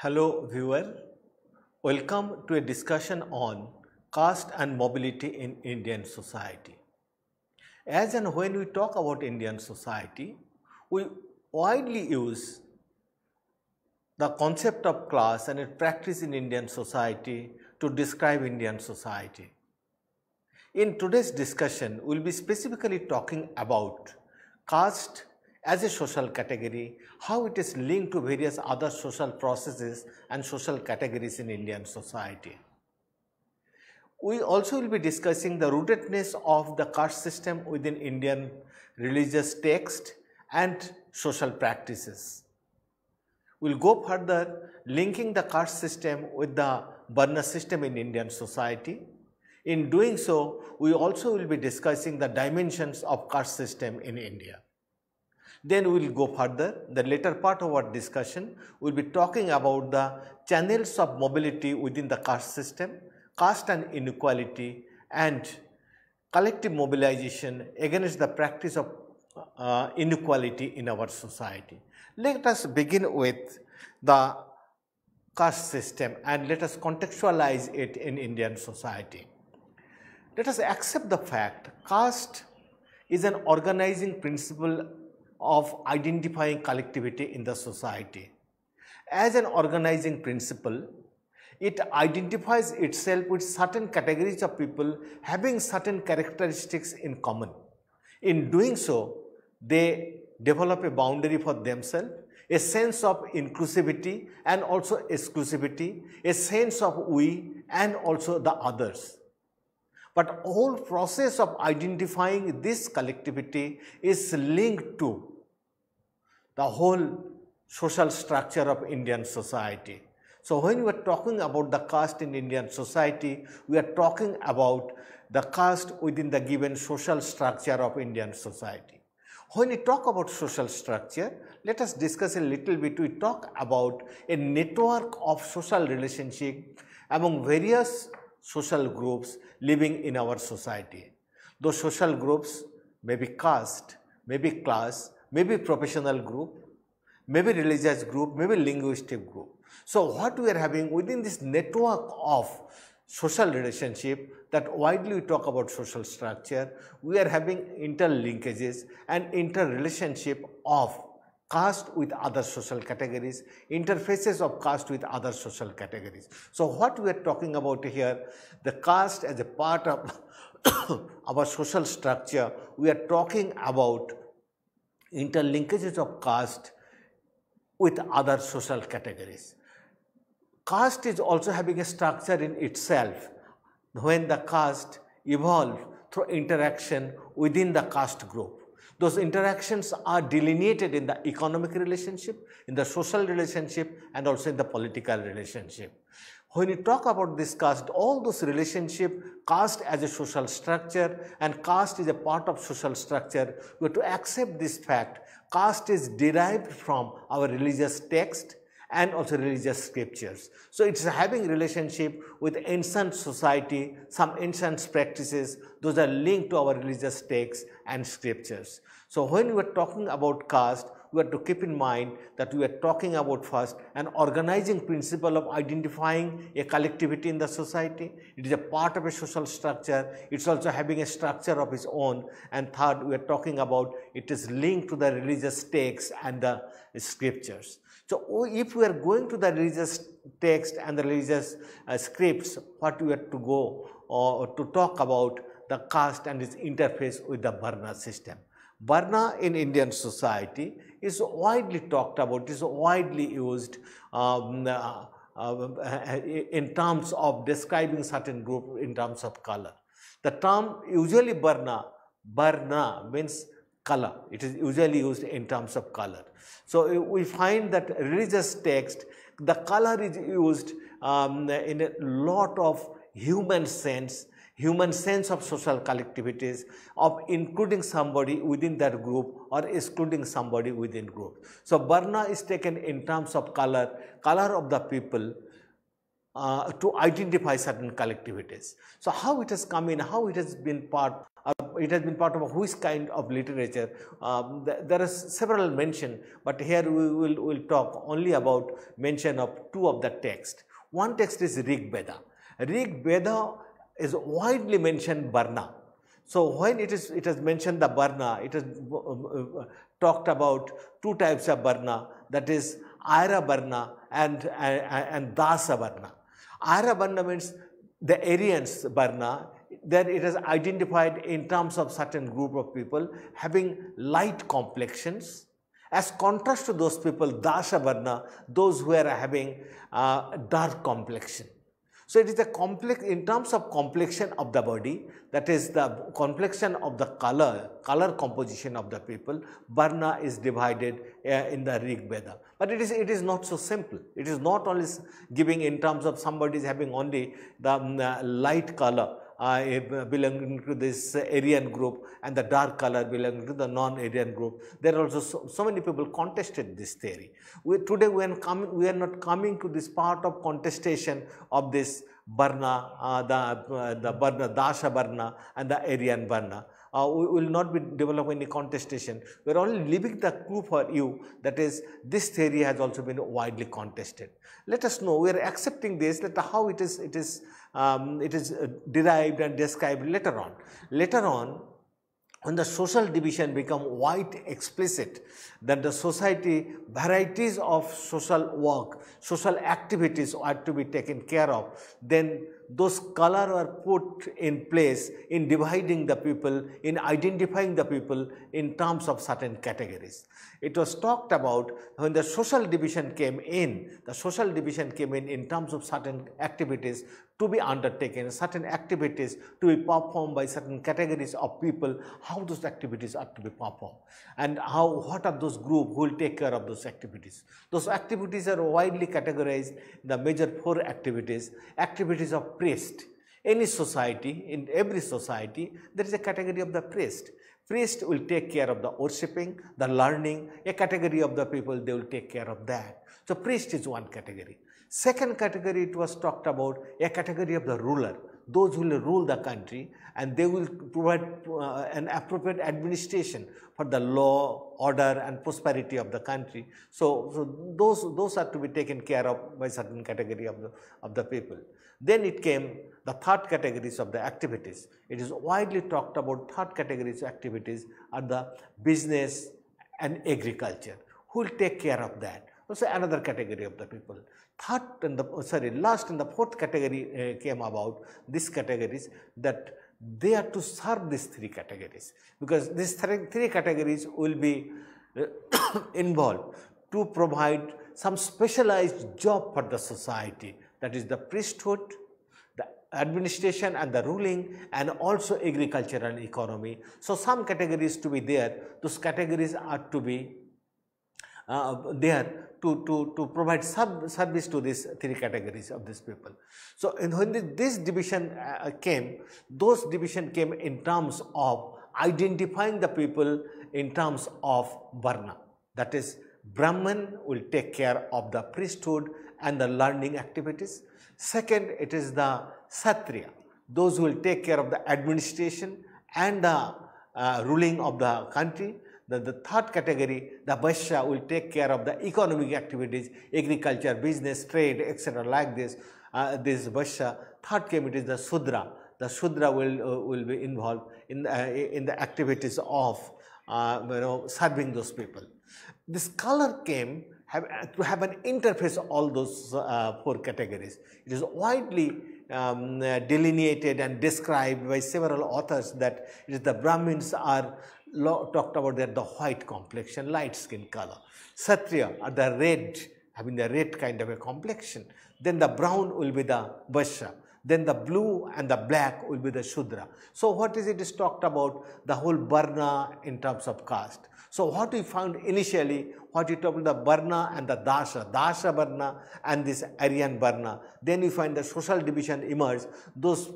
Hello viewer, welcome to a discussion on caste and mobility in Indian society. As and when we talk about Indian society, we widely use the concept of class and its practice in Indian society to describe Indian society. In today's discussion, we will be specifically talking about caste as a social category, how it is linked to various other social processes and social categories in Indian society. We also will be discussing the rootedness of the caste system within Indian religious text and social practices. We will go further linking the caste system with the Varna system in Indian society. In doing so, we also will be discussing the dimensions of caste system in India. Then we will go further. The later part of our discussion, we will be talking about the channels of mobility within the caste system, caste and inequality and collective mobilization against the practice of uh, inequality in our society. Let us begin with the caste system and let us contextualize it in Indian society. Let us accept the fact caste is an organizing principle of identifying collectivity in the society. As an organizing principle, it identifies itself with certain categories of people having certain characteristics in common. In doing so, they develop a boundary for themselves, a sense of inclusivity and also exclusivity, a sense of we and also the others. But whole process of identifying this collectivity is linked to the whole social structure of Indian society. So, when we are talking about the caste in Indian society, we are talking about the caste within the given social structure of Indian society. When we talk about social structure, let us discuss a little bit. We talk about a network of social relationship among various social groups living in our society. Those social groups may be caste, may be class, may be professional group, may be religious group, may be linguistic group. So, what we are having within this network of social relationship that widely we talk about social structure, we are having interlinkages and interrelationship of caste with other social categories, interfaces of caste with other social categories. So what we are talking about here, the caste as a part of our social structure, we are talking about interlinkages of caste with other social categories. Caste is also having a structure in itself when the caste evolves through interaction within the caste group. Those interactions are delineated in the economic relationship, in the social relationship and also in the political relationship. When you talk about this caste, all those relationship, caste as a social structure and caste is a part of social structure, we have to accept this fact. Caste is derived from our religious text, and also religious scriptures. So it's having relationship with ancient society, some ancient practices, those are linked to our religious texts and scriptures. So when we are talking about caste, we have to keep in mind that we are talking about first an organizing principle of identifying a collectivity in the society. It is a part of a social structure. It's also having a structure of its own. And third, we are talking about it is linked to the religious texts and the scriptures. So oh, if we are going to the religious text and the religious uh, scripts, what we are to go or to talk about the caste and its interface with the Varna system. Varna in Indian society is widely talked about, is widely used um, uh, uh, in terms of describing certain group in terms of color. The term usually Varna, Varna means color. It is usually used in terms of color. So eh, we find that religious text, the color is used um, in a lot of human sense, human sense of social collectivities, of including somebody within that group or excluding somebody within group. So Varna is taken in terms of color, color of the people uh, to identify certain collectivities. So how it has come in, how it has been part, uh, it has been part of which kind of literature. Um, th there are several mention, but here we will will talk only about mention of two of the text. One text is Rig Veda. Rig Veda is widely mentioned Varna. So when it is it has mentioned the Varna, it has uh, uh, talked about two types of Varna, that is Aira Varna and, and, uh, and Dasa Varna. Arab means the Aryans, Barna, that it is identified in terms of certain group of people having light complexions. As contrast to those people, Barna, those who are having uh, dark complexion. So it is a complex, in terms of complexion of the body, that is the complexion of the color, color composition of the people, Varna is divided uh, in the Rig Veda. But it is, it is not so simple. It is not only giving in terms of somebody is having only the um, uh, light color, Eh, belonging to this uh, Aryan group and the dark color belonging to the non-Aryan group. There are also so, so many people contested this theory. We, today we are, coming, we are not coming to this part of contestation of this Barna, uh, the, uh, the Barna, Dasha Barna and the Aryan Barna. Uh, we will not be developing any contestation. We are only leaving the clue for you that is this theory has also been widely contested. Let us know, we are accepting this, Let how it is, it is um, it is uh, derived and described later on. Later on, when the social division become quite explicit, that the society, varieties of social work, social activities are to be taken care of, then those colors are put in place in dividing the people, in identifying the people in terms of certain categories. It was talked about when the social division came in, the social division came in in terms of certain activities to be undertaken, certain activities to be performed by certain categories of people, how those activities are to be performed and how, what are those those group who will take care of those activities. Those activities are widely categorized in the major four activities. Activities of priest. Any society, in every society, there is a category of the priest. Priest will take care of the worshipping, the learning, a category of the people, they will take care of that. So priest is one category. Second category, it was talked about, a category of the ruler those who will rule the country and they will provide uh, an appropriate administration for the law, order and prosperity of the country. So, so those, those are to be taken care of by certain category of the, of the people. Then it came the third categories of the activities. It is widely talked about third categories of activities are the business and agriculture. Who will take care of that? Also another category of the people. Third and the sorry last and the fourth category uh, came about these categories that they are to serve these three categories because these three, three categories will be uh, involved to provide some specialized job for the society that is the priesthood, the administration and the ruling and also agriculture and economy. So, some categories to be there, those categories are to be uh, there to, to, to provide sub service to these three categories of these people. So, when the, this division uh, came, those division came in terms of identifying the people in terms of varna. That is, Brahman will take care of the priesthood and the learning activities. Second, it is the Satriya, those who will take care of the administration and the uh, ruling of the country. The, the third category, the Baisha will take care of the economic activities, agriculture, business, trade, etc. like this, uh, this Baisha. Third committee is the Sudra. The Sudra will, uh, will be involved in, uh, in the activities of uh, you know, serving those people. This color came have, to have an interface all those uh, four categories. It is widely um, delineated and described by several authors that the Brahmins are talked about that the white complexion, light skin color. Satriya are uh, the red, having the red kind of a complexion. Then the brown will be the Vaishya. Then the blue and the black will be the Shudra. So what is it is talked about? The whole Varna in terms of caste. So what we found initially, what we talked about the Varna and the Dasha, Dasha Varna and this Aryan Varna. Then we find the social division emerge. Those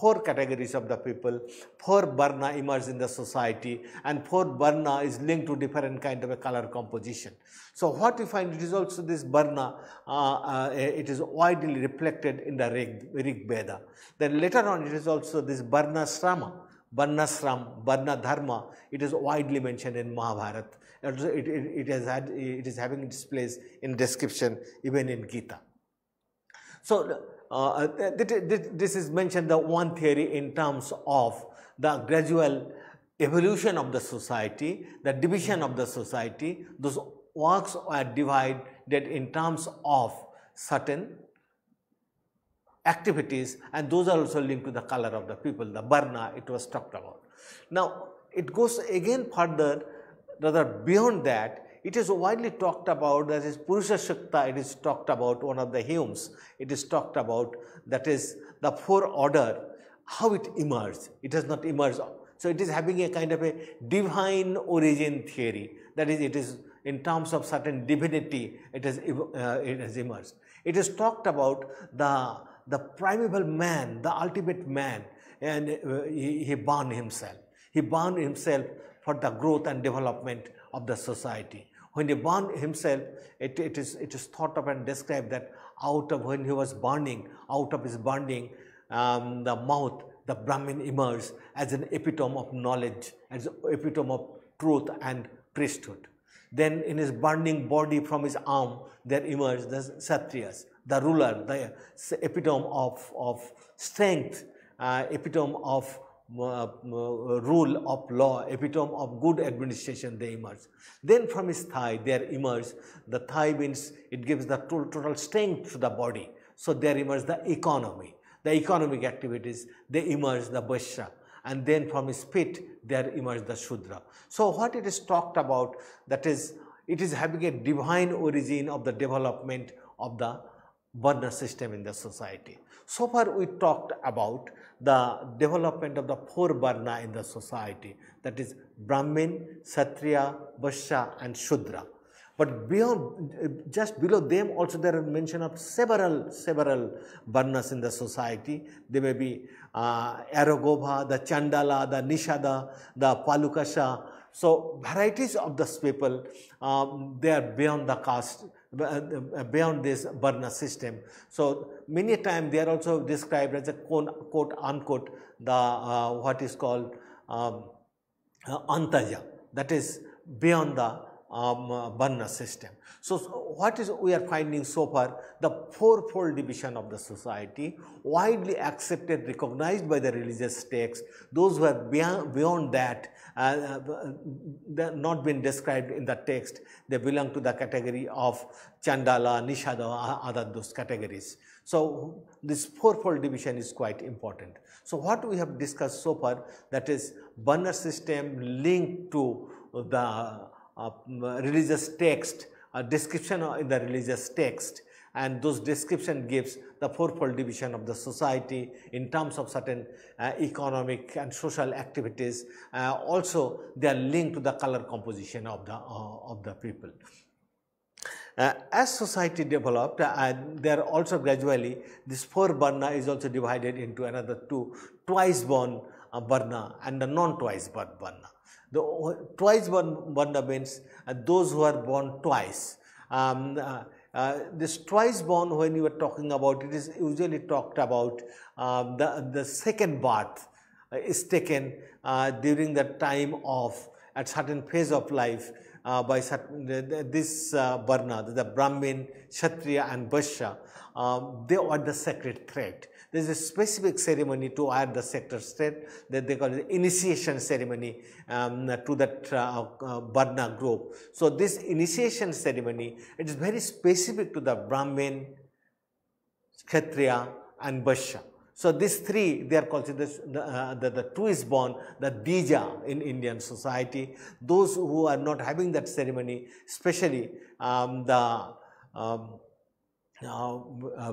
four categories of the people, four varna emerge in the society and four varna is linked to different kind of a color composition. So what we find it is also this varna, uh, uh, eh, it is widely reflected in the Rig, Rig Veda. Then later on it is also this varna srama. Varnasram, Varna Dharma, it is widely mentioned in Mahabharata. It, it, it, has had, it is having its place in description even in Gita. So uh, uh this is mentioned the one theory in terms of the gradual evolution of the society, the division of the society, those works are divided in terms of certain activities and those are also linked to the color of the people, the Varna it was talked about. Now, it goes again further rather beyond that it is widely talked about that is Purusha Shakta, it is talked about one of the hymns, it is talked about that is the four order, how it emerged. It has not emerged. So it is having a kind of a divine origin theory. That is, it is in terms of certain divinity, it has, uh, it has emerged. It is talked about the, the primeval man, the ultimate man, and uh, he, he himself. He bound himself for the growth and development of the society. When he burned himself, it, it, is, it is thought of and described that out of when he was burning, out of his burning, um, the mouth, the Brahmin emerged as an epitome of knowledge, as an epitome of truth and priesthood. Then in his burning body from his arm, there emerged the Kshatriyas, the ruler, the epitome of, of strength, uh, epitome of uh, uh, rule of law, epitome of good administration, they emerge. Then from his thigh, there emerge the thigh means it gives the total strength to the body. So there emerge the economy, the economic activities, they emerge the Vaishya and then from his feet there emerge the Shudra. So what it is talked about that is it is having a divine origin of the development of the burner system in the society. So far we talked about the development of the four varna in the society that is Brahmin, Satriya, Vashya, and Shudra. But beyond, just below them also there are mention of several, several varnas in the society. They may be uh, Aragobha, the Chandala, the Nishada, the Palukasha. So varieties of those people, um, they are beyond the caste uh, uh, beyond this Burna system. So many times they are also described as a quote, quote unquote the uh, what is called um, uh, antaja that is beyond the um, system. So, so, what is we are finding so far the fourfold division of the society widely accepted recognized by the religious texts. those who are beyond, beyond that uh, uh, uh not been described in the text. They belong to the category of Chandala, Nishada, other those categories. So this fourfold division is quite important. So what we have discussed so far, that is Banner system linked to the uh, religious text, a description in the religious text and those description gives the fourfold division of the society in terms of certain uh, economic and social activities. Uh, also, they are linked to the color composition of the, uh, of the people. Uh, as society developed, uh, there also gradually, this four varna is also divided into another two, twice born uh, varna and the non-twice born varna. The uh, twice born varna means those who are born twice. Um, uh, this twice born, when you were talking about it, is usually talked about uh, the, the second bath uh, is taken uh, during the time of at certain phase of life uh, by certain, this uh, Varna, the Brahmin, Kshatriya and Vaishya, they are the sacred thread. There is a specific ceremony to add the sector state that they call the initiation ceremony um, to that uh, uh, Varna group. So, this initiation ceremony, it is very specific to the Brahmin, Kshatriya and Vaishya. So these three, they are called the, uh, the, the two is born, the Dija in Indian society. Those who are not having that ceremony, especially um, the um, uh, uh,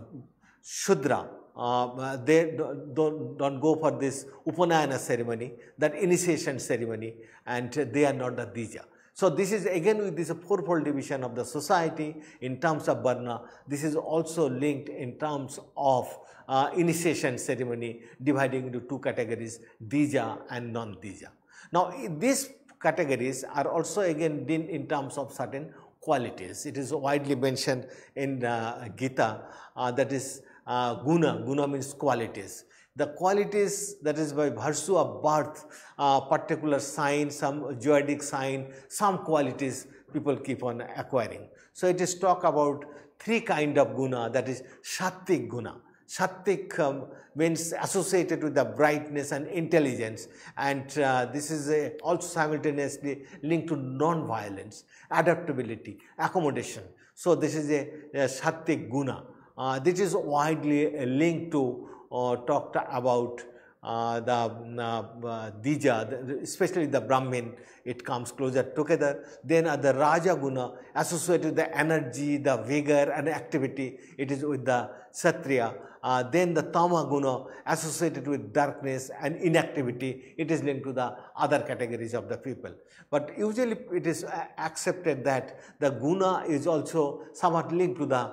Shudra, uh, they don't, don't go for this Upanayana ceremony, that initiation ceremony, and they are not the Dija. So this is again with this fourfold division of the society in terms of Varna. This is also linked in terms of uh, initiation ceremony dividing into two categories, Dija and non-Dija. Now these categories are also again done in terms of certain qualities. It is widely mentioned in uh, Gita uh, that is uh, guna, guna means qualities. The qualities that is by virtue of birth, uh, particular sign, some geodetic sign, some qualities people keep on acquiring. So it is talk about three kind of guna that is shattik guna. Shattik um, means associated with the brightness and intelligence and uh, this is a, also simultaneously linked to non-violence, adaptability, accommodation. So this is a, a Shattik guna uh, this is widely linked to uh, talked about uh, the mm, uh, uh, Dija, especially the Brahmin, it comes closer together. Then uh, the Raja Guna associated with the energy, the vigor and activity, it is with the Satriya. Uh, then the Tama Guna associated with darkness and inactivity, it is linked to the other categories of the people. But usually it is uh, accepted that the Guna is also somewhat linked to the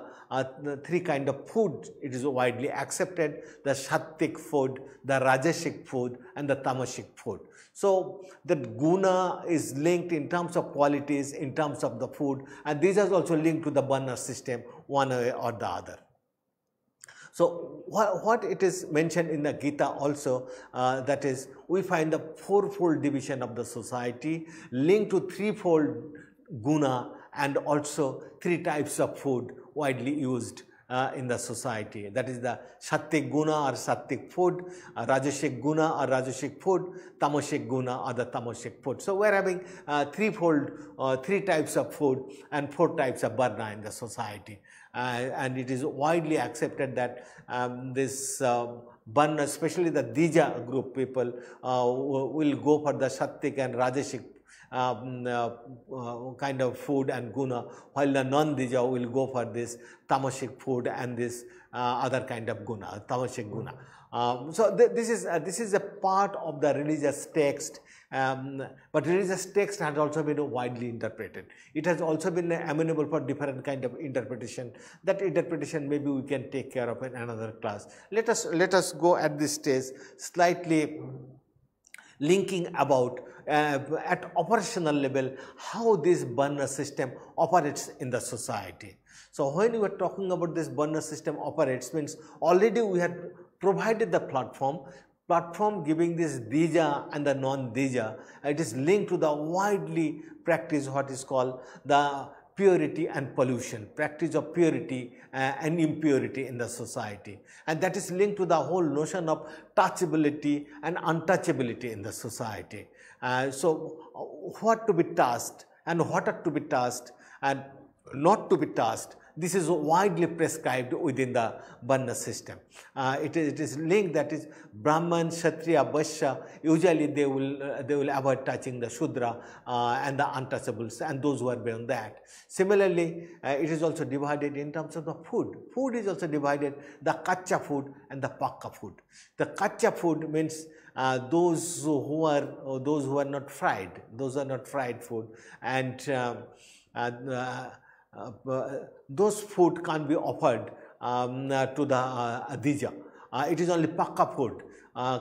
three kind of food. It is widely accepted, the Shattik food, the Rajasic food and the Tamasic food. So that guna is linked in terms of qualities, in terms of the food and these are also linked to the burner system one way or the other. So what it is mentioned in the Gita also uh, that is we find the fourfold division of the society linked to threefold guna and also three types of food widely used uh, in the society. That is the sattvic guna or sattvic food, uh, rajasic guna or rajasic food, tamasic guna or the tamasic food. So we are having uh, threefold, uh, three types of food and four types of varna in the society. Uh, and it is widely accepted that um, this um, Barna, especially the Dija group people, uh, will go for the Shattik and Rajasic um, uh, uh, kind of food and guna, while the non-dija will go for this tamasic food and this uh, other kind of guna, tamasic guna. Mm. Um, so th this is uh, this is a part of the religious text, um, but religious text has also been widely interpreted. It has also been amenable for different kind of interpretation. That interpretation maybe we can take care of in another class. Let us let us go at this stage slightly linking about uh, at operational level how this burner system operates in the society. So, when we are talking about this burner system operates means already we have provided the platform, platform giving this dija and the non-dija, it is linked to the widely practice what is called the purity and pollution, practice of purity uh, and impurity in the society. And that is linked to the whole notion of touchability and untouchability in the society. Uh, so, uh, what to be touched and what are to be touched and not to be touched this is widely prescribed within the Varna system. Uh, it, is, it is linked that is Brahman, Kshatriya, Vaishya, usually they will, uh, they will avoid touching the Shudra uh, and the untouchables and those who are beyond that. Similarly, uh, it is also divided in terms of the food. Food is also divided, the kacha food and the pakka food. The kacha food means uh, those who are those who are not fried, those are not fried food, and um, uh, uh, uh, uh, those food can't be offered um, uh, to the uh, adija. it is only pakka food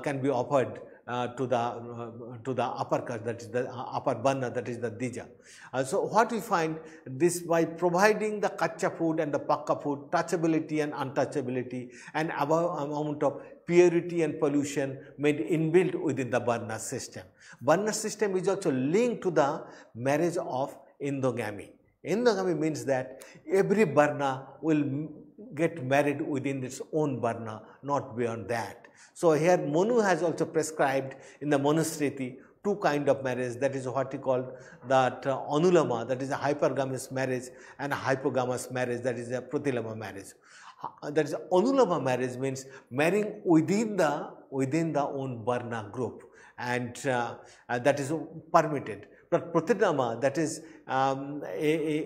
can be offered uh, to the uh, to the upper caste that is the upper banna that is the dija uh, so what we find this by providing the kacha food and the pakka food touchability and untouchability and above amount of purity and pollution made inbuilt within the varna system Varna system is also linked to the marriage of endogamy Endogamy means that every varna will get married within its own varna, not beyond that. So here Manu has also prescribed in the Manusriti two kind of marriage that is what he called that uh, anulama that is a hypergamous marriage and a hypogamous marriage that is a pratilama marriage that is anulama marriage means marrying within the within the own varna group and, uh, and uh, that is permitted not Pratinama, that is um, a, a,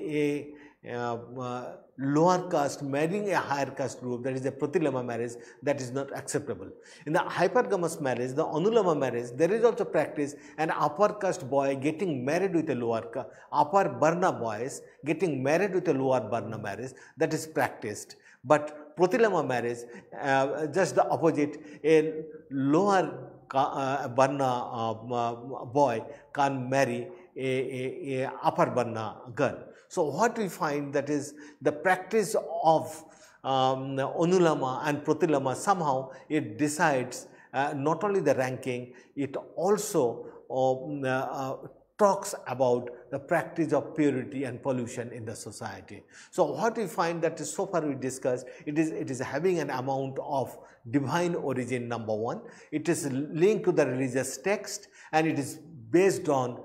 a uh, uh, lower caste marrying a higher caste group, that is a Pratilama marriage, that is not acceptable. In the hypergamous marriage, the Anulama marriage, there is also practice an upper caste boy getting married with a lower, caste, upper varna boys getting married with a lower varna marriage, that is practiced. But Pratilama marriage, uh, just the opposite, a lower Banna boy can't marry a, a, a upper Banna girl. So what we find that is the practice of um, Onulama and Pratilama somehow it decides uh, not only the ranking, it also um, uh, talks about the practice of purity and pollution in the society. So what we find that so far we discussed, it is, it is having an amount of divine origin, number one. It is linked to the religious text and it is based on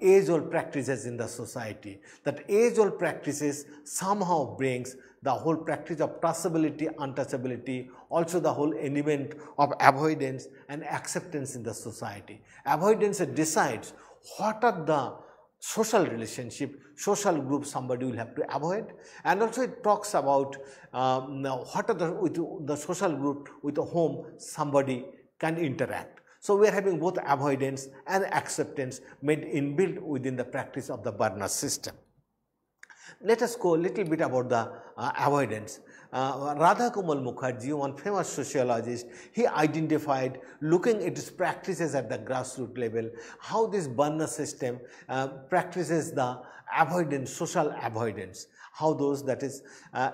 age-old practices in the society. That age-old practices somehow brings the whole practice of traceability, untouchability, also the whole element of avoidance and acceptance in the society. Avoidance decides what are the social relationship, social group somebody will have to avoid and also it talks about um, what are the, with the social group with whom somebody can interact. So, we are having both avoidance and acceptance made inbuilt within the practice of the Barnard system. Let us go a little bit about the uh, avoidance uh, Radha Kumal Mukherjee, one famous sociologist, he identified looking at its practices at the grassroots level, how this Banna system uh, practices the avoidance, social avoidance, how those that is, uh,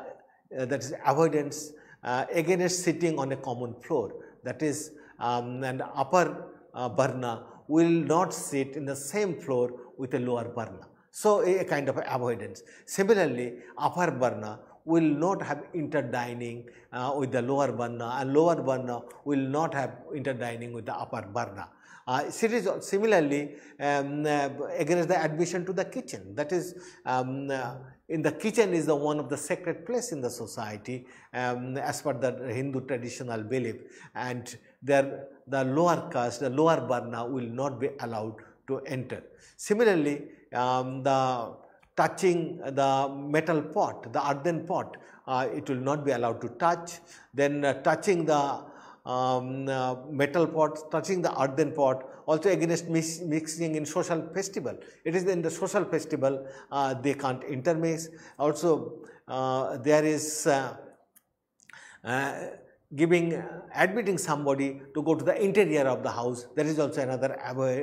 uh that is avoidance uh, against sitting on a common floor, that is um, an upper uh, Barna will not sit in the same floor with a lower Barna. So, a kind of avoidance. Similarly, upper Barna will not have interdining uh, with the lower varna and lower varna will not have interdining with the upper varna. Uh, it is similarly um, uh, against the admission to the kitchen. That is, um, uh, in the kitchen is the one of the sacred place in the society um, as per the Hindu traditional belief, and there the lower caste, the lower varna will not be allowed to enter. Similarly, um, the touching the metal pot, the earthen pot, uh, it will not be allowed to touch. Then uh, touching the um, uh, metal pot, touching the earthen pot, also against mix, mixing in social festival. It is in the social festival, uh, they can't intermix. Also, uh, there is uh, giving, uh, admitting somebody to go to the interior of the house. there is also another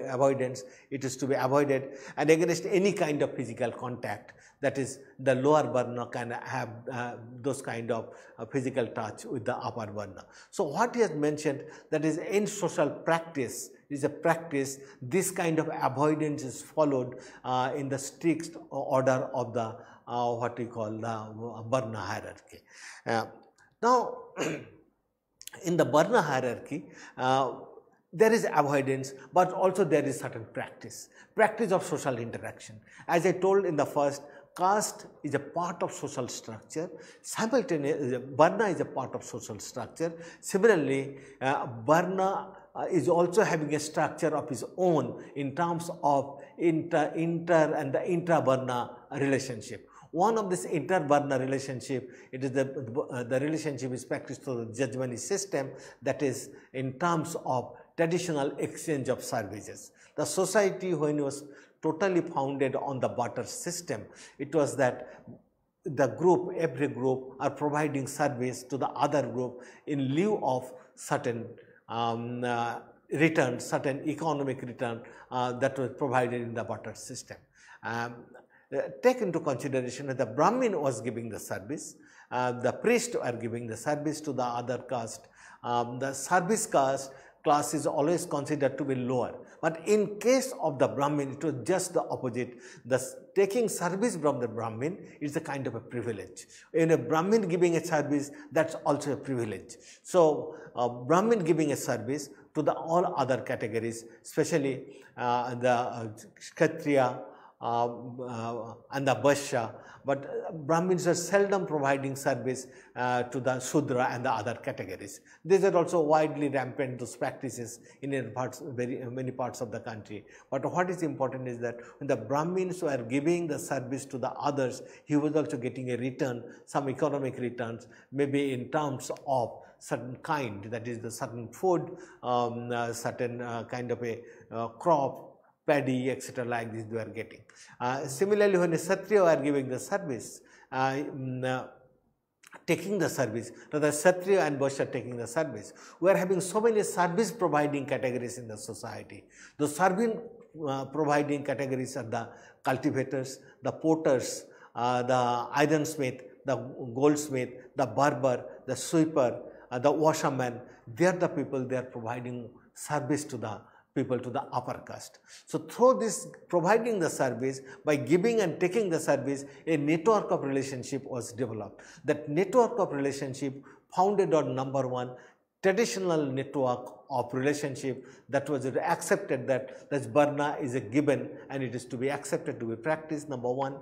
avoidance. It is to be avoided and against any kind of physical contact. That is, the lower burner can have uh, those kind of uh, physical touch with the upper burner. So what he has mentioned, that is in social practice, is a practice, this kind of avoidance is followed uh, in the strict order of the uh, what we call the uh, burner hierarchy. now, in the Varna hierarchy, uh, there is avoidance, but also there is certain practice, practice of social interaction. As I told in the first, caste is a part of social structure, simultaneously, Varna is a part of social structure. Similarly, uh, Varna uh, is also having a structure of his own in terms of inter, inter and the intra-Varna relationship one of this interburner relationship, it is the, uh, the relationship is practiced through the judgment system that is in terms of traditional exchange of services. The society when it was totally founded on the barter system, it was that the group, every group are providing service to the other group in lieu of certain um, uh, return, certain economic return uh, that was provided in the barter system. Um, uh, take into consideration that the Brahmin was giving the service, uh, the priest are giving the service to the other caste. Um, the service caste class is always considered to be lower. But in case of the Brahmin, it was just the opposite. The taking service from the Brahmin is a kind of a privilege. In a Brahmin giving a service, that's also a privilege. So, uh, Brahmin giving a service to the all other categories, especially uh, the uh, Kshatriya, uh, and the Vaishya, but uh, Brahmins are seldom providing service uh, to the Sudra and the other categories. These are also widely rampant, those practices in parts, very, many parts of the country. But what is important is that when the Brahmins were giving the service to the others, he was also getting a return, some economic returns, maybe in terms of certain kind, that is the certain food, um, certain uh, kind of a uh, crop paddy, etc. like this they are getting. Uh, similarly, when a satriya are giving the service, uh, um, taking the service, rather satriya and are taking the service. We are having so many service providing categories in the society. The serving uh, providing categories are the cultivators, the porters, uh, the ironsmith, the goldsmith, the barber, the sweeper, uh, the washerman. They are the people they are providing service to the people to the upper caste. So through this providing the service, by giving and taking the service, a network of relationship was developed. That network of relationship founded on number one traditional network of relationship that was accepted that that Varna is a given and it is to be accepted to be practiced number one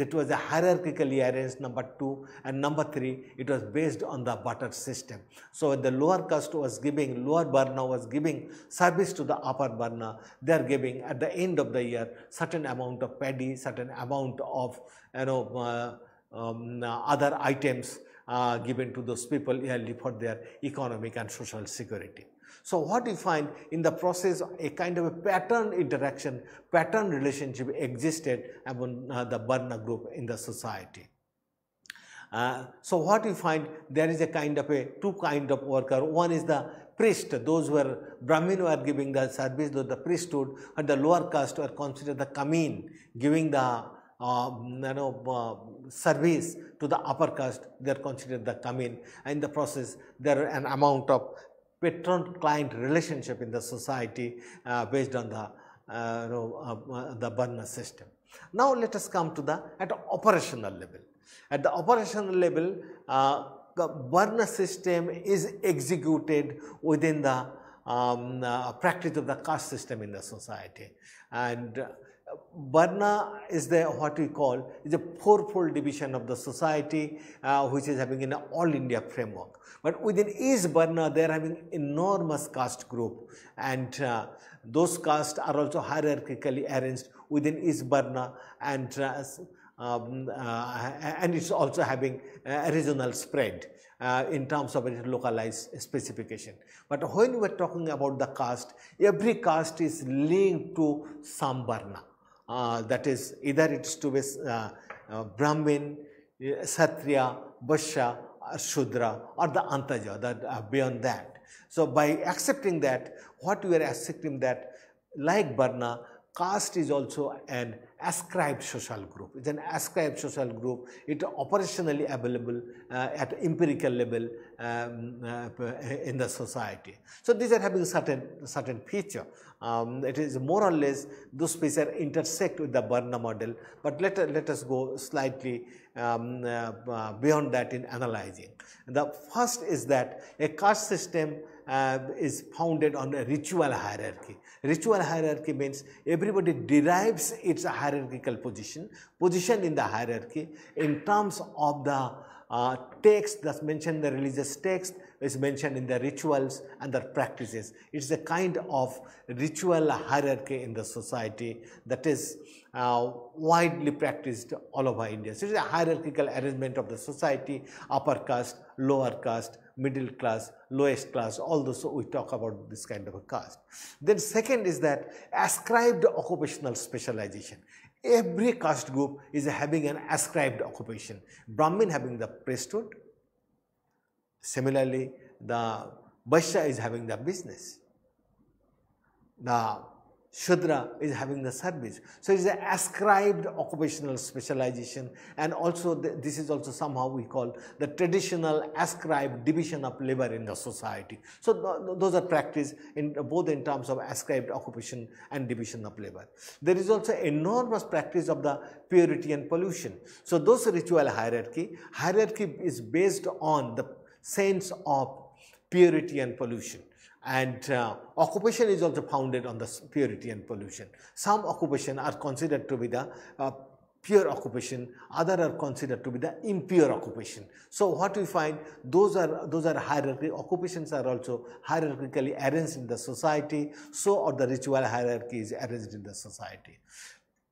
that was a hierarchically arranged number two and number three it was based on the butter system so the lower caste was giving lower Varna was giving service to the upper Varna they are giving at the end of the year certain amount of paddy certain amount of you know uh, um, uh, other items uh, given to those people yearly for their economic and social security. So what we find in the process a kind of a pattern interaction, pattern relationship existed among uh, the Berna group in the society. Uh, so what we find there is a kind of a two kind of worker, one is the priest, those who were Brahmin were giving the service, though the priesthood and the lower caste were considered the Kamin, giving the um, you know, um, service to the upper caste, they are considered the coming. And in the process, there are an amount of patron-client relationship in the society uh, based on the, uh, you know, uh, the Burma system. Now, let us come to the at operational level. At the operational level, the Burma system is executed within the um, uh, practice of the caste system in the society. And uh, Varna is the what we call is a fourfold division of the society uh, which is having an all India framework. But within each Varna they are having enormous caste group and uh, those castes are also hierarchically arranged within each Varna and uh, um, uh, and it's also having a regional spread uh, in terms of its localized specification. But when we're talking about the caste, every caste is linked to some Varna. Uh, that is either it is to be uh, uh, Brahmin, Satya, Bashya, Shudra or the Antaja that beyond that. So by accepting that, what we are accepting that like Varna, Caste is also an ascribed social group. It's an ascribed social group. It operationally available uh, at empirical level um, uh, in the society. So these are having certain certain feature. Um, it is more or less those features intersect with the Barna model. But let let us go slightly um, uh, beyond that in analyzing. The first is that a caste system uh, is founded on a ritual hierarchy. Ritual hierarchy means everybody derives its hierarchical position, position in the hierarchy in terms of the uh, text that's mentioned in the religious text is mentioned in the rituals and the practices. It's a kind of ritual hierarchy in the society that is uh, widely practiced all over India. So it is a hierarchical arrangement of the society, upper caste, lower caste, middle class, lowest class, all those we talk about this kind of a caste. Then second is that ascribed occupational specialization. Every caste group is having an ascribed occupation. Brahmin having the priesthood. Similarly, the Vaishya is having the business. The Shudra is having the service. So it's an ascribed occupational specialization and also the, this is also somehow we call the traditional ascribed division of labor in the society. So th those are practice in both in terms of ascribed occupation and division of labor. There is also enormous practice of the purity and pollution. So those ritual hierarchy, hierarchy is based on the sense of purity and pollution and uh, occupation is also founded on the purity and pollution. Some occupation are considered to be the uh, pure occupation, other are considered to be the impure occupation. So what we find, those are, those are hierarchy, occupations are also hierarchically arranged in the society, so or the ritual hierarchy is arranged in the society.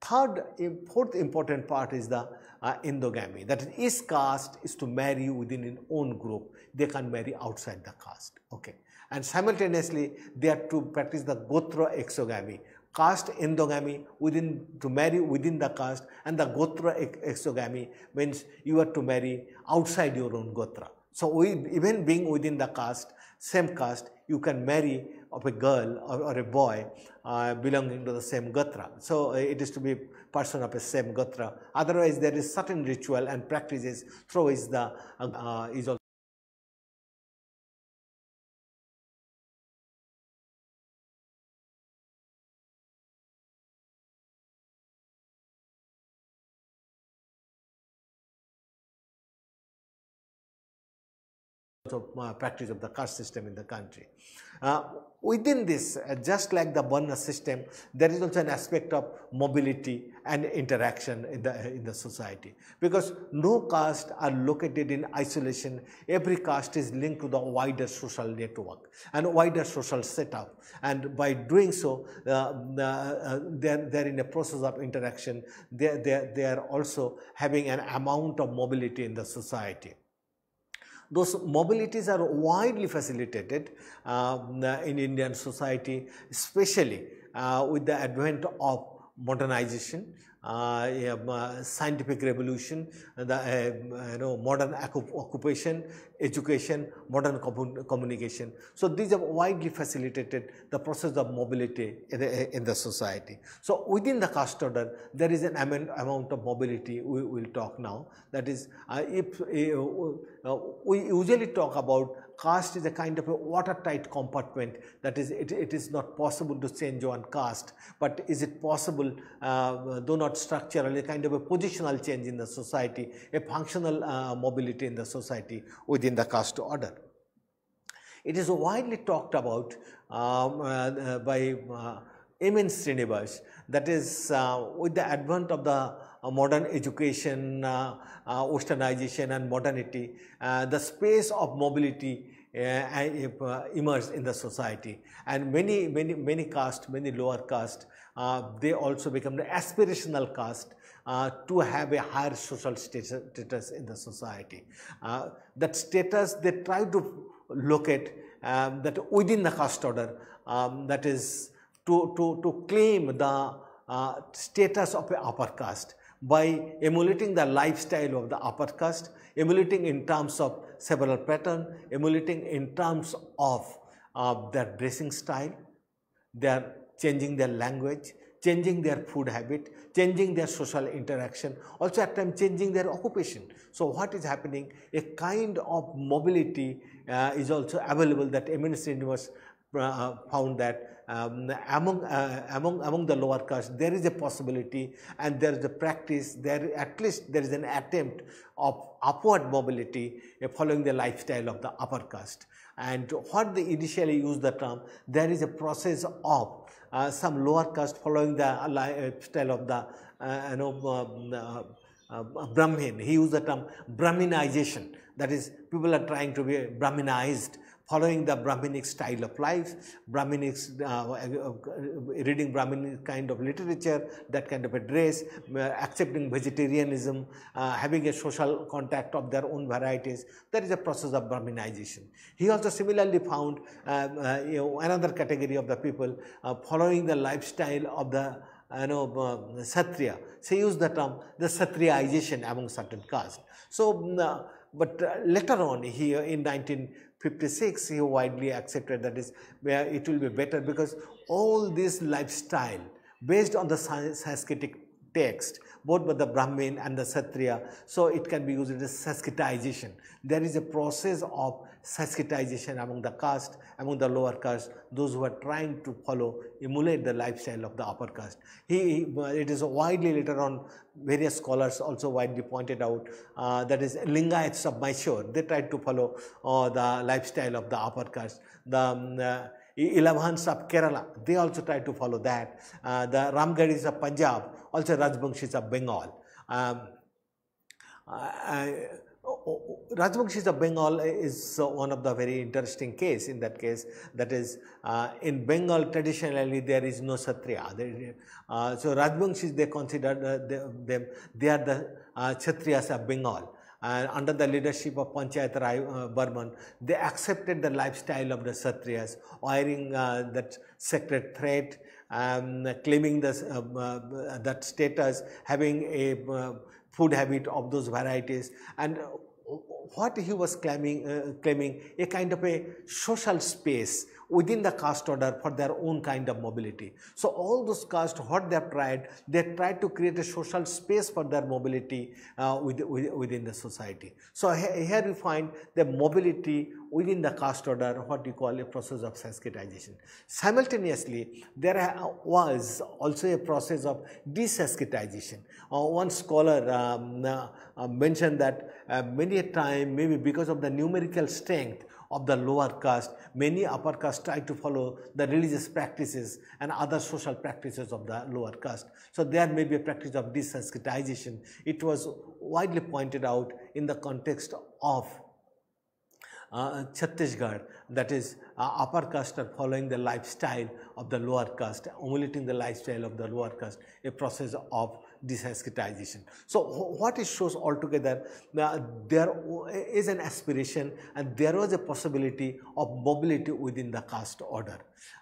Third, fourth important part is the uh, endogamy, that is, each caste is to marry within its own group, they can marry outside the caste, okay and simultaneously they are to practice the gotra exogamy caste endogamy within to marry within the caste and the gotra exogamy means you are to marry outside your own gotra so we, even being within the caste same caste you can marry of a girl or, or a boy uh, belonging to the same gotra. So uh, it is to be person of the same gotra. Otherwise, there is certain ritual and practices through which the uh, uh is also of uh, practice of the caste system in the country. Uh, within this, uh, just like the Burna system, there is also an aspect of mobility and interaction in the, in the society. Because no caste are located in isolation, every caste is linked to the wider social network and wider social setup. And by doing so, uh, uh, they're, they're in a process of interaction, they're, they're, they're also having an amount of mobility in the society. Those mobilities are widely facilitated uh, in Indian society, especially uh, with the advent of modernization uh, scientific revolution, the you know modern occupation, education, modern communication. So these have widely facilitated the process of mobility in the, in the society. So within the caste order, there is an amount of mobility we will talk now. That is, uh, if uh, we usually talk about Cast is a kind of a watertight compartment that is it, it is not possible to change one cast, but is it possible uh, though not structurally, a kind of a positional change in the society, a functional uh, mobility in the society within the caste order. It is widely talked about um, uh, by uh, M. N. Srinivas that is uh, with the advent of the uh, modern education, uh, uh, westernization and modernity, the space of mobility emerged in the society. And many, many, many caste, many lower caste, they also become the aspirational caste uh, to have a higher social status in the society. Uh, that status they try to locate um, that within the caste order, um, that is to, to, to claim the uh, status of the upper caste by emulating the lifestyle of the upper caste, emulating in terms of several pattern, emulating in terms of uh, their dressing style, their changing their language, changing their food habit, changing their social interaction, also at times changing their occupation. So what is happening? A kind of mobility uh, is also available that Eminence Universe uh, uh, found that um, among, uh, among, among the lower caste, there is a possibility and there is a practice, there at least there is an attempt of upward mobility uh, following the lifestyle of the upper caste. And what they initially used the term, there is a process of uh, some lower caste following the lifestyle of the uh, you know, um, um, uh, Brahmin. He used the term Brahminization. That is, people are trying to be Brahminized following the Brahminic style of life, Brahminic, uh, reading Brahminic kind of literature, that kind of a dress, uh, accepting vegetarianism, uh, having a social contact of their own varieties. That is a process of Brahminization. He also similarly found uh, uh you know, another category of the people uh, following the lifestyle of the you know, uh, Satya. So, use the term the Satriyaization among certain castes. So, mm, but uh, later on here in 19 56 he widely accepted that is where it will be better because all this lifestyle based on the Sanskritic text both by the Brahmin and the satriya so it can be used as Sanskritization. There is a process of Saskatization among the caste, among the lower caste, those who are trying to follow, emulate the lifestyle of the upper caste. He, uh, it is widely later on, various scholars also widely pointed out uh, that is Lingayats of Mysore, they tried to follow uh, the lifestyle of the upper caste. The um, uh, Ilavans of Kerala, they also tried to follow that. Uh, the Ramgaris of Punjab, also Rajbangshis of Bengal. Um, I, uh, uh, Oh, oh, oh, Rajbakshi of Bengal eh, is uh, one of the very interesting case in that case. That is, uh, in Bengal traditionally there is no Satriya. uh, so Rajbakshis they consider uh, they, them, they are the uh, of Bengal. And under the leadership of Panchayat Rai uh, Burman, they accepted the lifestyle of the Satriyas wearing uh, that sacred thread, um, claiming this, uh, that status, having a food habit of those varieties and uh, what he was claiming, uh, claiming a kind of a social space within the caste order for their own kind of mobility. So all those castes, what they have tried, they tried to create a social space for their mobility uh, within the society. So here we find the mobility within the caste order, what we call a process of Sanskritization. Simultaneously, there was also a process of desanskritization. Uh, one scholar um, uh, mentioned that uh, many a time, maybe because of the numerical strength of the lower caste. Many upper caste try to follow the religious practices and other social practices of the lower caste. So there may be a practice of desanskritization. It was widely pointed out in the context of uh, Chhattisgarh, that is, uh, upper caste are following the lifestyle of the lower caste, emulating the lifestyle of the lower caste, a process of desensitization. So what it shows altogether, uh, there is an aspiration and there was a possibility of mobility within the caste order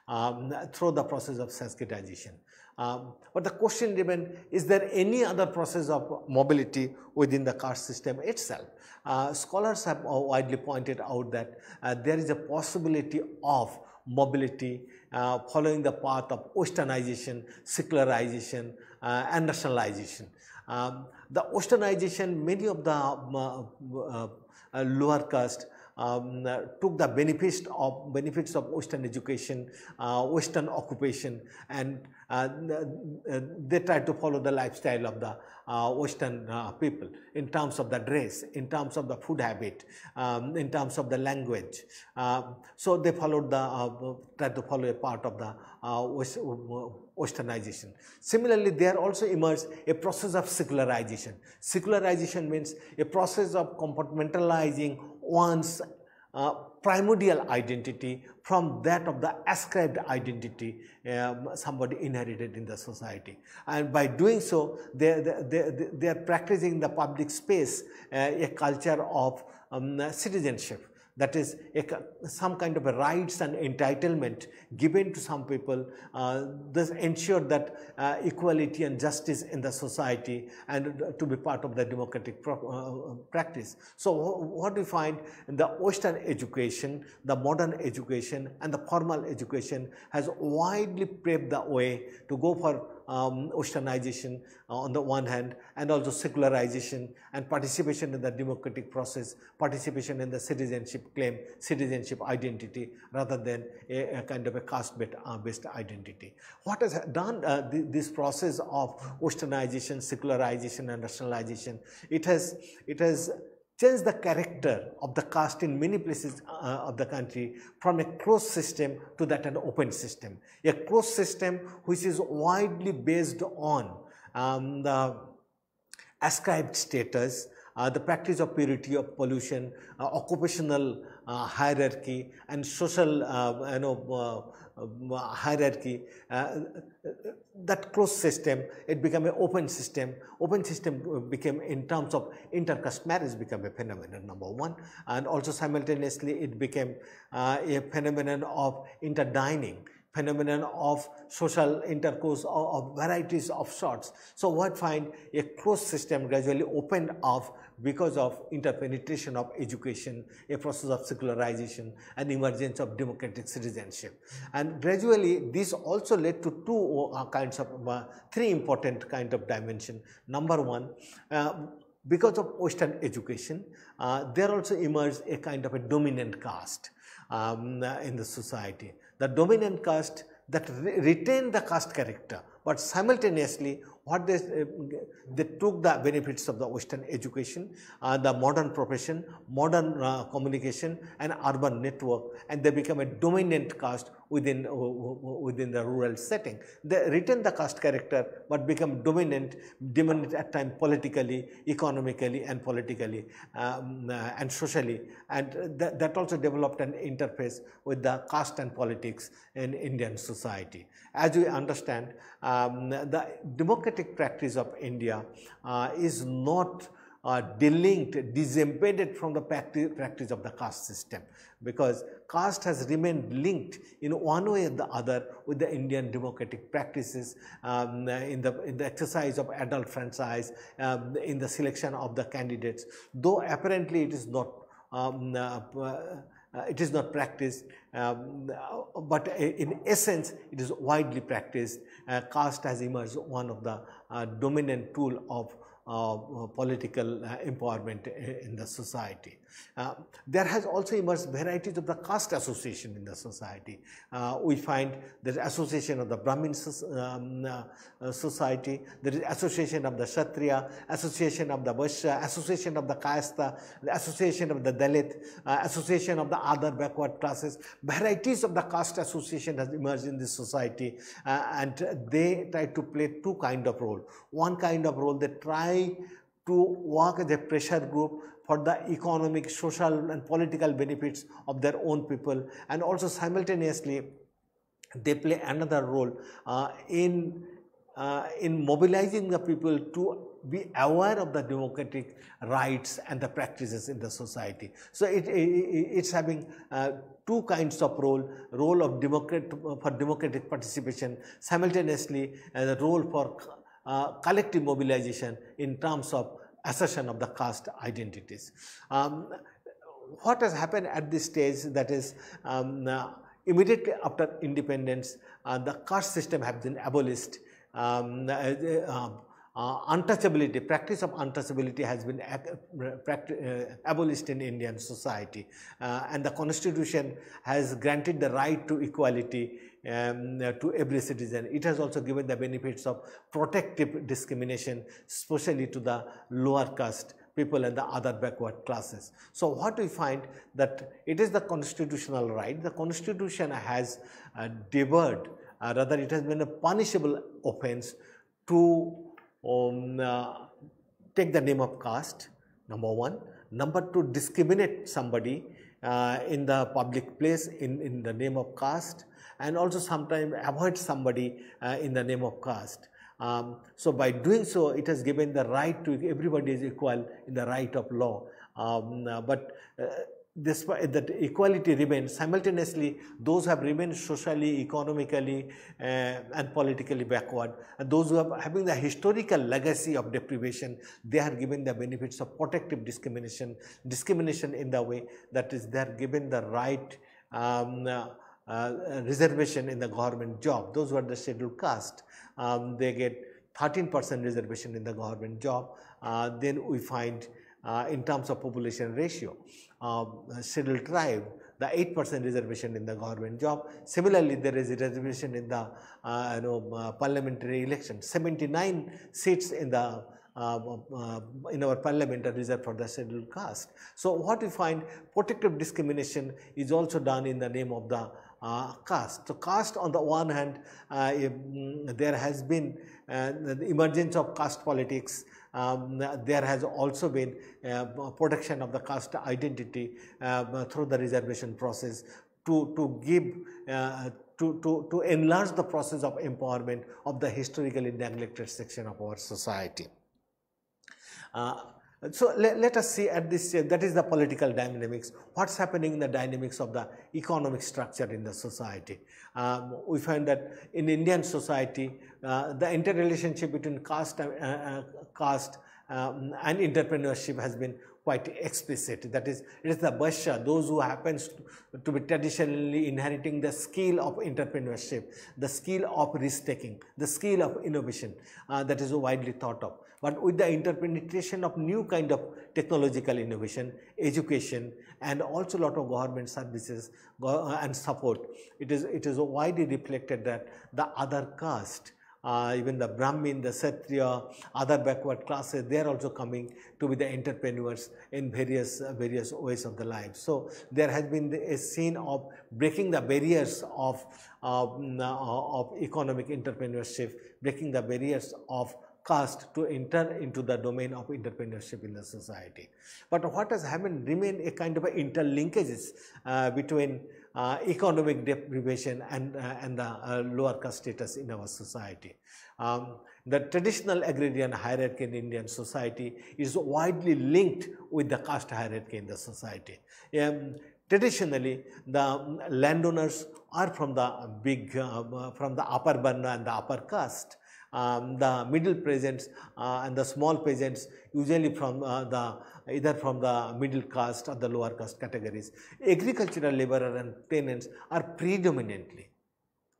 um, through the process of sensitization. Um, but the question remains, is there any other process of mobility within the caste system itself? Uh, scholars have uh, widely pointed out that uh, there is a possibility of mobility, uh, following the path of westernization, secularization, uh, and nationalization. Um, the westernization, many of the uh, uh lower caste um, uh, took the benefits of benefits of Western education, uh, Western occupation, and uh, uh, uh they tried to follow the lifestyle of the Western people in terms of the dress, in terms of the food habit, um, in terms of the language. Um, so they followed the tried to follow a part of the westernization. Similarly, there also emerged a process of secularization. Secularization means a process of compartmentalizing one's uh, primordial identity from that of the ascribed identity um, somebody inherited in the society. And by doing so, they, they, they, they are practicing in the public space uh, a culture of um, citizenship that is a, some kind of rights and entitlement given to some people uh, this ensure that uh, equality and justice in the society and to be part of the democratic uh, practice so what we find in the western education the modern education and the formal education has widely paved the way to go for um, oceanization uh, on the one hand and also secularization and participation in the democratic process, participation in the citizenship claim, citizenship identity rather than a, a kind of a caste-based uh, identity. What has done uh, th this process of oceanization, secularization and rationalization, it has, it has Change the character of the caste in many places uh, of the country from a closed system to that an open system. A closed system which is widely based on um, the ascribed status, uh, the practice of purity, of pollution, uh, occupational uh, hierarchy and social uh, you know, uh, hierarchy, uh, that closed system, it became an open system. Open system became in terms of intercast marriage became a phenomenon number one and also simultaneously it became uh, a phenomenon of interdining phenomenon of social intercourse of, varieties of sorts. So, what find a closed system gradually opened up because of interpenetration of education, a process of secularization and emergence of democratic citizenship. And gradually this also led to two uh, kinds of, uh, three important kind of dimension. Number one, uh, because of Western education, uh, there also emerged a kind of a dominant caste um, in the society. The dominant caste that re the caste character but simultaneously what they, uh, they took the benefits of the Western education, uh, the modern profession, modern uh, communication and urban network and they become a dominant caste within, uh, within the rural setting. They retain the caste character but become dominant, dominant at times politically, economically and politically um, uh, and socially and th that also developed an interface with the caste and politics in Indian society. As we understand, um, the democratic practice of India uh, is not are delinked, disembedded from the practice, practice of the caste system because caste has remained linked in one way or the other with the Indian democratic practices um, in, the, in the exercise of adult franchise, um, in the selection of the candidates, though apparently it is not um, uh, uh it is not practiced, um, but in essence, it is widely practiced. Uh, caste has emerged one of the uh, dominant tool of uh, political uh, empowerment uh, in the society. Uh, there has also emerged varieties of the caste association in the society. Uh, we find there is association of the Brahmin um, uh, uh, society, there is association of the Kshatriya, association of the Vaishya, association of the Kayastha, association of the Dalit, uh, association of the other backward classes. Varieties of the caste association has emerged in this society uh, and they try to play two kind of role. One kind of role they try to work as a pressure group for the economic, social and political benefits of their own people and also simultaneously they play another role uh, in, uh, in mobilizing the people to be aware of the democratic rights and the practices in the society. So it, it it's having uh, two kinds of role, role of democrat, for democratic participation, simultaneously uh, the role for uh, collective mobilization in terms of assertion of the caste identities. Um, what has happened at this stage that is um, uh, immediately after independence, uh, the caste system has been abolished. Um, uh, uh, uh, untouchability, practice of untouchability has been uh, abolished in Indian society and the constitution has granted the right to equality um, to every citizen. It has also given the benefits of protective discrimination, especially to the lower caste people and the other backward classes. So what we find that it is the constitutional right, the constitution has uh, deferred, uh, rather it has been a punishable offense to um, uh, take the name of caste, number one. Number two, discriminate somebody uh, in the public place in, in the name of caste and also sometimes avoid somebody uh, in the name of caste. Um, so by doing so, it has given the right to everybody is equal in the right of law. Um, uh, but uh, this, that equality remains simultaneously those who have remained socially economically uh, and politically backward and those who have having the historical legacy of deprivation they are given the benefits of protective discrimination discrimination in the way that is they are given the right um, uh, uh, reservation in the government job. Those were the scheduled caste. Um, they get 13% reservation in the government job. Uh, then we find uh, in terms of population ratio, um, scheduled tribe, the 8% reservation in the government job. Similarly, there is a reservation in the uh, you know, uh, parliamentary election. 79 seats in the um, um, uh, in our parliament are reserved for the scheduled caste. So what we find, protective discrimination is also done in the name of the uh, caste. So, caste on the one hand, uh, mm, there has been uh, the emergence of caste politics. Um, there has also been uh, protection of the caste identity um, through the reservation process to, to give uh, to, to, to enlarge the process of empowerment of the historically neglected section of our society. Uh, so let, let, us see at this stage, uh, that is the political dynamics, what's happening in the dynamics of the economic structure in the society. Um, we find that in Indian society, uh, the interrelationship between caste, uh, uh caste um, and entrepreneurship has been quite explicit. That is, it is the basha, those who happens to be traditionally inheriting the skill of entrepreneurship, the skill of risk-taking, the skill of innovation uh, that is widely thought of. But with the interpenetration of new kind of technological innovation, education, and also a lot of government services uh, and support, it is, it is widely reflected that the other caste uh, even the Brahmin, the Kshatriya, other backward classes, they are also coming to be the entrepreneurs in various uh, various ways of the life. So there has been a scene of breaking the barriers of mm, uh, of economic entrepreneurship, breaking the barriers of caste to enter into the domain of entrepreneurship in the society. But what has happened remain a kind of a interlinkages uh, between uh, economic deprivation and, uh, and the uh, lower caste status in our society. Um, the traditional agrarian hierarchy in Indian society is widely linked with the caste hierarchy in the society. Um, traditionally the landowners are from the big uh, from the upper Varna and the upper caste um, the middle peasants uh, and the small peasants usually from uh, the either from the middle caste or the lower caste categories. Agricultural laborer and tenants are predominantly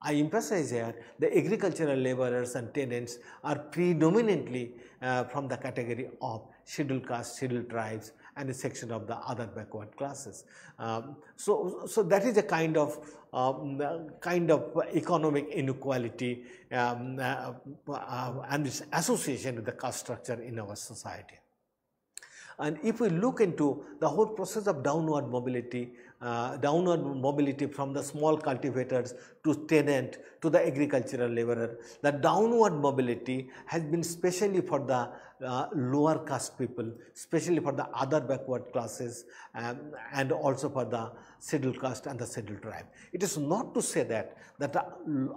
I emphasize here the agricultural laborers and tenants are predominantly uh, from the category of scheduled caste, scheduled tribes and a section of the other backward classes. Um, so, so that is a kind of um, kind of economic inequality um, uh, uh, and its association with the caste structure in our society. And if we look into the whole process of downward mobility, uh, downward mobility from the small cultivators to tenant to the agricultural laborer, the downward mobility has been specially for the uh, lower caste people, especially for the other backward classes um, and also for the Schedule caste and the Schedule tribe. It is not to say that that uh,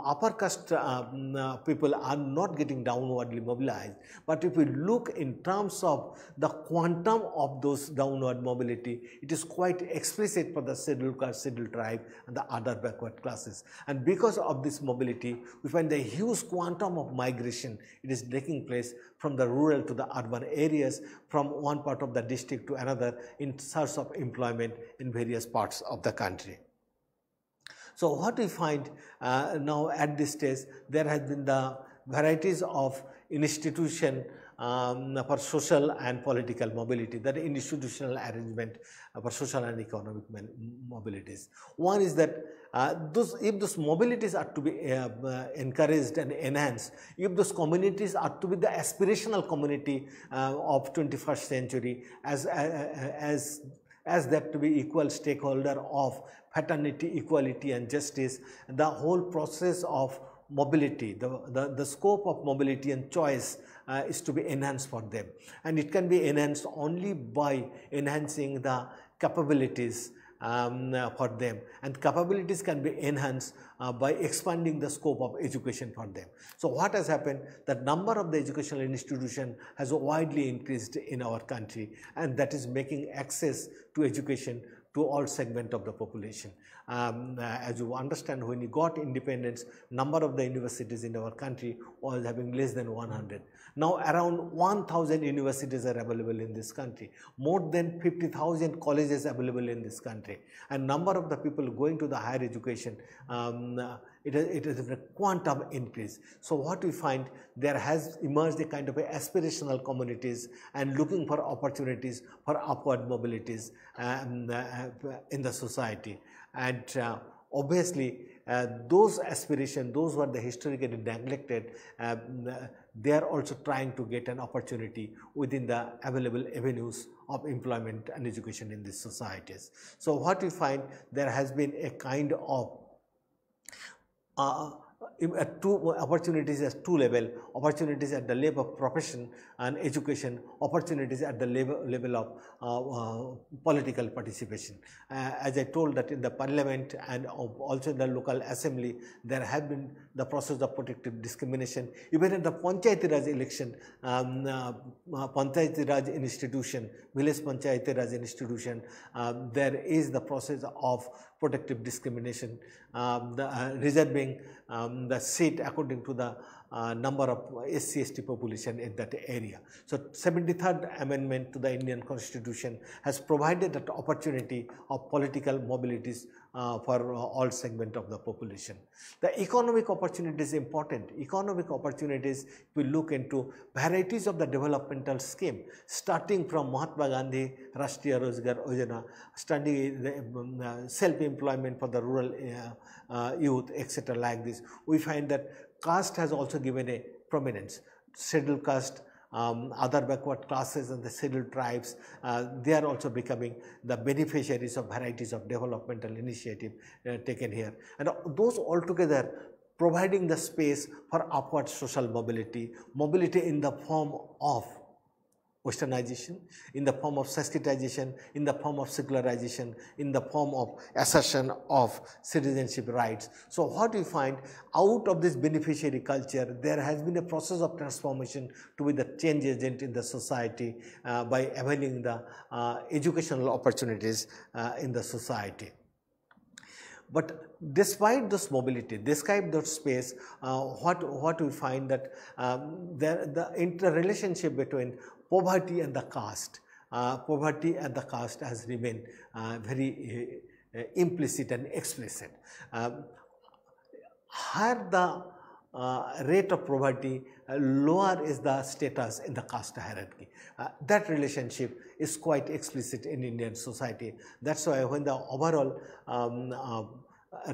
upper caste uh, mm, uh, people are not getting downwardly mobilized, but if we look in terms of the quantum of those downward mobility, it is quite explicit for the Schedule caste, Schedule tribe and the other backward classes. And because of this mobility, we find the huge quantum of migration. It is taking place from the rural to the urban areas, from one part of the district to another in search of employment in various parts of of the country. So what we find uh, now at this stage, there has been the varieties of institution um, for social and political mobility, that institutional arrangement uh, for social and economic mobilities. One is that uh, those, if those mobilities are to be uh, uh encouraged and enhanced, if those communities are to be the aspirational community uh, of 21st century as, as as that to be equal stakeholder of fraternity, equality and justice, the whole process of mobility, the, the, the scope of mobility and choice uh, is to be enhanced for them. And it can be enhanced only by enhancing the capabilities um, uh, for them and capabilities can be enhanced uh, by expanding the scope of education for them. So what has happened? The number of the educational institution has widely increased in our country and that is making access to education to all segment of the population um, uh, as you understand when you got independence, number of the universities in our country was having less than 100. Now around 1000 universities are available in this country, more than 50,000 colleges available in this country and number of the people going to the higher education um, uh, it is, it is a quantum increase. So what we find there has emerged a kind of a aspirational communities and looking for opportunities for upward mobilities um, uh, uh in the society and uh, obviously uh, those aspirations, those were the historically neglected, um, uh, they are also trying to get an opportunity within the available avenues of employment and education in these societies. So what we find there has been a kind of uh, at two opportunities at two level, opportunities at the level of profession and education, opportunities at the level, level of uh, uh, political participation. Uh, as I told that in the parliament and also in the local assembly, there have been the process of protective discrimination. Even in the Panchayati Raj election, um, uh, uh, Panchayati Raj institution, village Panchayati Raj institution, um, there is the process of protective discrimination, um, the, uh, reserving um, the seat according to the uh, number of SCST population in that area. So 73rd Amendment to the Indian Constitution has provided that opportunity of political mobilities uh, for all segment of the population. The economic opportunity is important. Economic opportunities, we look into varieties of the developmental scheme, starting from Mahatma Gandhi Rashtriya Rozgar Yojana, starting the um, um, uh, self-employment for the rural uh, uh youth, etc. like this. We find that caste has also given a prominence. Scheduled caste um, other backward classes and the scheduled tribes, uh, they are also becoming the beneficiaries of varieties of developmental initiative uh, taken here. And those altogether providing the space for upward social mobility, mobility in the form of westernization, in the form of Sanskritization, in the form of secularization, in the form of assertion of citizenship rights. So what we find out of this beneficiary culture, there has been a process of transformation to be the change agent in the society uh, by availing the uh, educational opportunities uh, in the society. But despite this mobility, despite that space, uh, what, what we find that um, the, the interrelationship between poverty and the caste. Uh, poverty and the caste has remained uh, very uh, implicit and explicit. Um, higher the uh, rate of poverty, uh, lower is the status in the caste hierarchy. Uh, that relationship is quite explicit in Indian society. That's why when the overall um,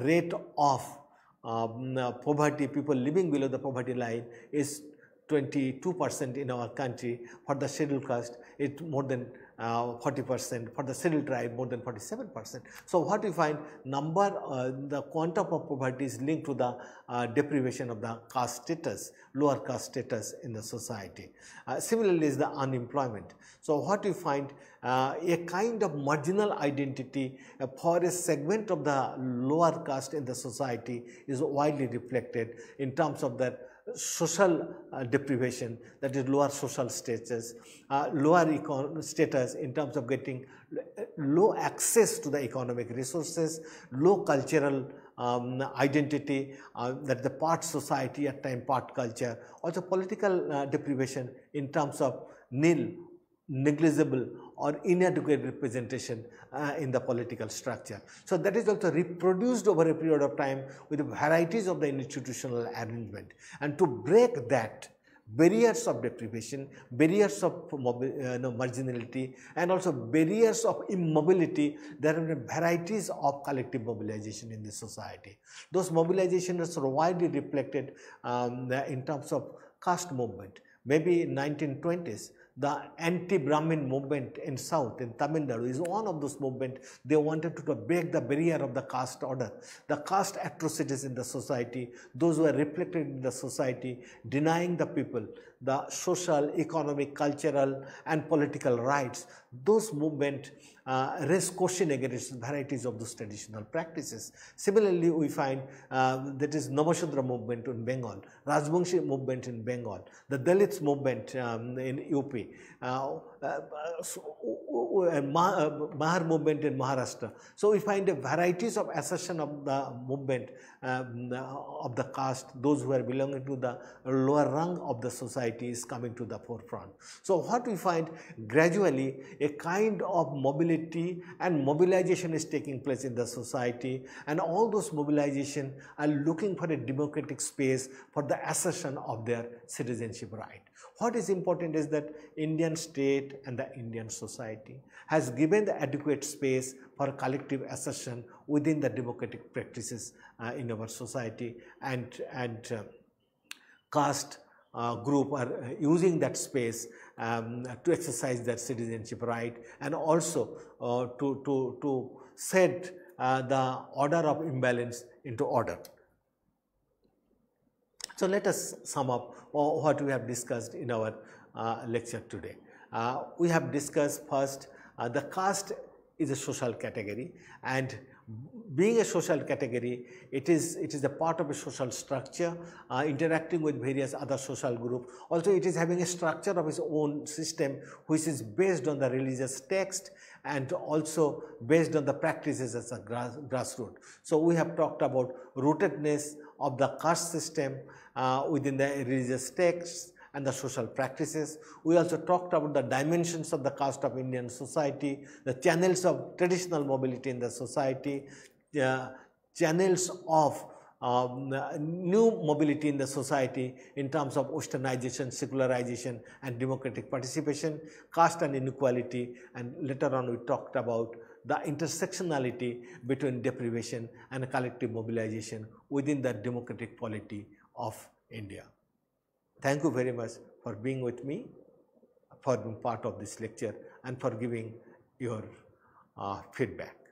rate of um, poverty, people living below the poverty line is 22% in our country. For the scheduled caste, it more than 40%, uh, for the scheduled tribe more than 47%. So what we find number, uh, the quantum of poverty is linked to the uh, deprivation of the caste status, lower caste status in the society. Uh, similarly is the unemployment. So what we find uh, a kind of marginal identity for a segment of the lower caste in the society is widely reflected in terms of their social uh, deprivation, that is lower social status, uh, lower status in terms of getting uh, low access to the economic resources, low cultural um, identity, uh, that the part society at time part culture, also political uh, deprivation in terms of nil, negligible or inadequate representation uh, in the political structure. So that is also reproduced over a period of time with varieties of the institutional arrangement. And to break that, barriers of deprivation, barriers of uh, marginality, and also barriers of immobility. There are varieties of collective mobilization in the society. Those mobilizations are widely reflected um, in terms of caste movement. Maybe in 1920s, the anti-Brahmin movement in South, in Tamil Nadu, is one of those movements. They wanted to break the barrier of the caste order. The caste atrocities in the society, those who are reflected in the society, denying the people the social, economic, cultural and political rights. Those movements uh, raise caution against varieties of those traditional practices. Similarly, we find uh, that is Namashudra movement in Bengal, Rajbangshi movement in Bengal, the Dalits movement um, in UP. Uh, uh, uh, oh, oh, oh, uh, Mahar movement in Maharashtra. So we find a varieties of assertion of the movement um, of the caste, those who are belonging to the lower rung of the society is coming to the forefront. So what we find gradually a kind of mobility and mobilization is taking place in the society and all those mobilization are looking for a democratic space for the assertion of their citizenship right. What is important is that Indian state state and the Indian society, has given the adequate space for collective assertion within the democratic practices uh, in our society and, and uh, caste uh, group are uh, using that space um, to exercise their citizenship right and also uh, to, to, to set uh, the order of imbalance into order. So let us sum up what we have discussed in our uh, lecture today. Uh, we have discussed first uh, the caste is a social category and being a social category, it is, it is a part of a social structure, uh, interacting with various other social group. Also, it is having a structure of its own system, which is based on the religious text and also based on the practices as a grass, grassroots. So, we have talked about rootedness of the caste system uh, within the religious texts and the social practices. We also talked about the dimensions of the caste of Indian society, the channels of traditional mobility in the society, the channels of um, new mobility in the society in terms of westernization, secularization and democratic participation, caste and inequality and later on we talked about the intersectionality between deprivation and collective mobilization within the democratic polity of India. Thank you very much for being with me, for being part of this lecture and for giving your uh, feedback.